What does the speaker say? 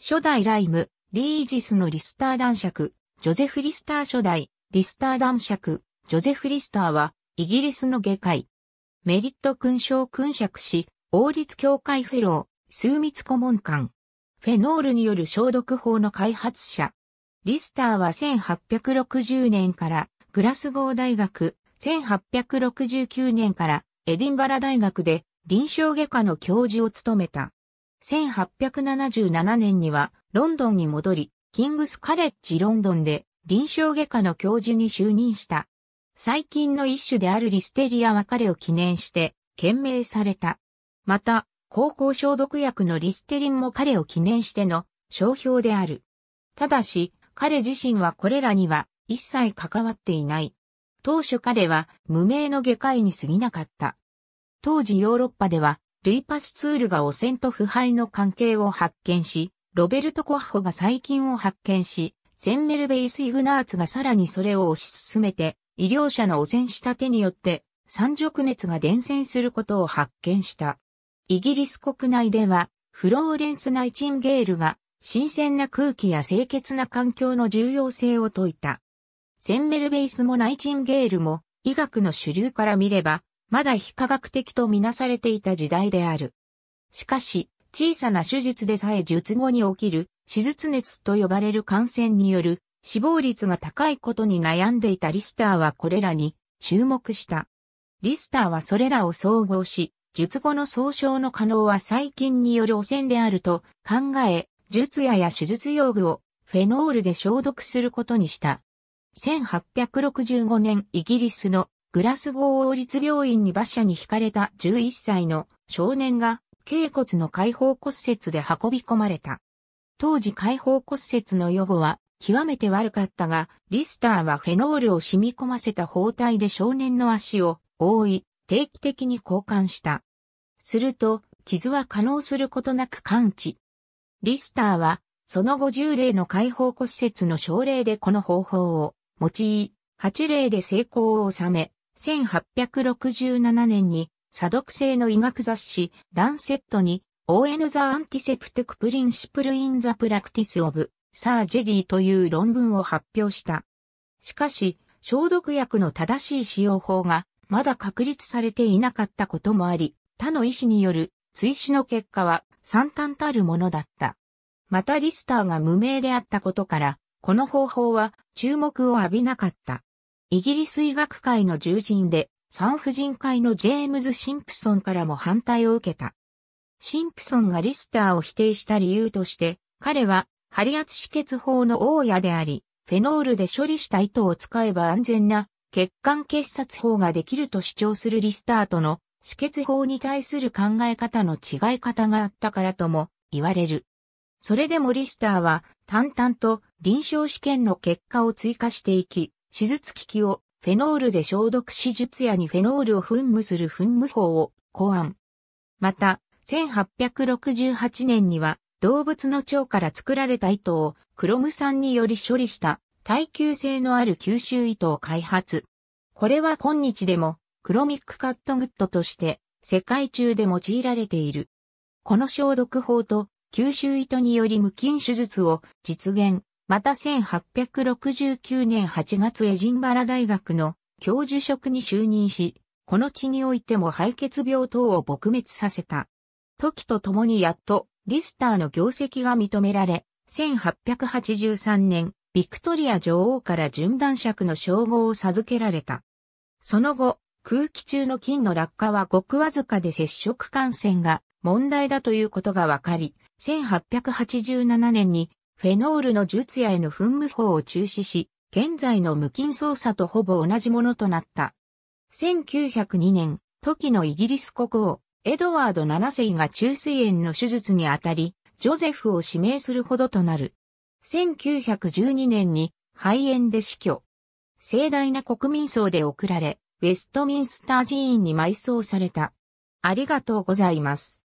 初代ライム、リージスのリスター男爵、ジョゼフ・リスター初代、リスター男爵、ジョゼフ・リスターは、イギリスの科界。メリット勲章勲爵士、王立協会フェロー、枢密顧問官。フェノールによる消毒法の開発者。リスターは1860年からグラスゴー大学、1869年からエディンバラ大学で臨床外科の教授を務めた。1877年にはロンドンに戻り、キングスカレッジロンドンで臨床外科の教授に就任した。最近の一種であるリステリア別れを記念して、懸命された。また、高校消毒薬のリステリンも彼を記念しての商標である。ただし、彼自身はこれらには一切関わっていない。当初彼は無名の外科医に過ぎなかった。当時ヨーロッパではルイパスツールが汚染と腐敗の関係を発見し、ロベルト・コッホが細菌を発見し、センメルベイス・イグナーツがさらにそれを推し進めて、医療者の汚染した手によって、三直熱が伝染することを発見した。イギリス国内では、フローレンス・ナイチンゲールが、新鮮な空気や清潔な環境の重要性を説いた。センメルベイスもナイチンゲールも、医学の主流から見れば、まだ非科学的とみなされていた時代である。しかし、小さな手術でさえ術後に起きる手術熱と呼ばれる感染による死亡率が高いことに悩んでいたリスターはこれらに注目した。リスターはそれらを総合し、術後の総称の可能は細菌による汚染であると考え、術屋や手術用具をフェノールで消毒することにした。1865年イギリスのグラスゴー王立病院に馬車に惹かれた11歳の少年が、頸骨の解放骨折で運び込まれた。当時解放骨折の予後は極めて悪かったが、リスターはフェノールを染み込ませた包帯で少年の足を覆い、定期的に交換した。すると、傷は可能することなく完治。リスターは、その後10例の解放骨折の症例でこの方法を用い、8例で成功を収め、1867年に、査読性の医学雑誌、ランセットに、ON the Antiseptic Principle in the Practice of Sir g e r r y という論文を発表した。しかし、消毒薬の正しい使用法がまだ確立されていなかったこともあり、他の医師による追試の結果は惨憺たるものだった。またリスターが無名であったことから、この方法は注目を浴びなかった。イギリス医学界の重鎮で、産婦人会のジェームズ・シンプソンからも反対を受けた。シンプソンがリスターを否定した理由として、彼は、針圧止血法の大家であり、フェノールで処理した糸を使えば安全な血管結殺法ができると主張するリスターとの止血法に対する考え方の違い方があったからとも言われる。それでもリスターは淡々と臨床試験の結果を追加していき、手術機器をフェノールで消毒手術やにフェノールを噴霧する噴霧法を考案。また、1868年には動物の腸から作られた糸をクロム酸により処理した耐久性のある吸収糸を開発。これは今日でもクロミックカットグッドとして世界中で用いられている。この消毒法と吸収糸により無菌手術を実現。また1869年8月エジンバラ大学の教授職に就任し、この地においても敗血病等を撲滅させた。時とともにやっとリスターの業績が認められ、1883年、ビクトリア女王から順断尺の称号を授けられた。その後、空気中の菌の落下はごくわずかで接触感染が問題だということがわかり、1887年にフェノールの術野への噴霧法を中止し、現在の無菌操作とほぼ同じものとなった。1902年、時のイギリス国王、エドワード7世が中水炎の手術にあたり、ジョゼフを指名するほどとなる。1912年に肺炎で死去。盛大な国民葬で送られ、ウェストミンスター寺院に埋葬された。ありがとうございます。